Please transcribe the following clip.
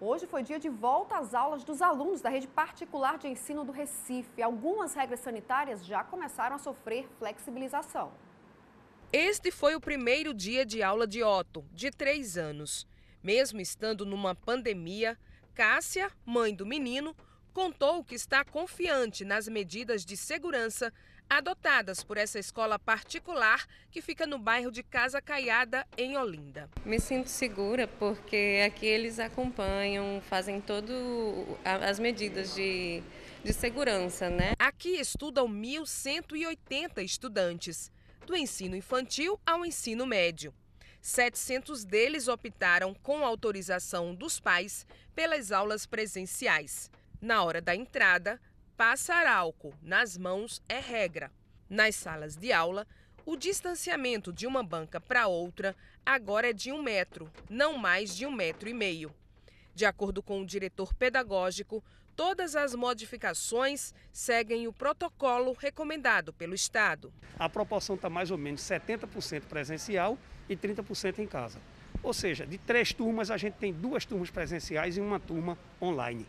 Hoje foi dia de volta às aulas dos alunos da rede particular de ensino do Recife. Algumas regras sanitárias já começaram a sofrer flexibilização. Este foi o primeiro dia de aula de Otto, de três anos. Mesmo estando numa pandemia, Cássia, mãe do menino, contou que está confiante nas medidas de segurança adotadas por essa escola particular que fica no bairro de Casa Caiada, em Olinda. Me sinto segura porque aqui eles acompanham, fazem todas as medidas de, de segurança, né? Aqui estudam 1.180 estudantes, do ensino infantil ao ensino médio. 700 deles optaram, com autorização dos pais, pelas aulas presenciais. Na hora da entrada, passar álcool nas mãos é regra. Nas salas de aula, o distanciamento de uma banca para outra agora é de um metro, não mais de um metro e meio. De acordo com o diretor pedagógico, todas as modificações seguem o protocolo recomendado pelo Estado. A proporção está mais ou menos 70% presencial e 30% em casa. Ou seja, de três turmas, a gente tem duas turmas presenciais e uma turma online.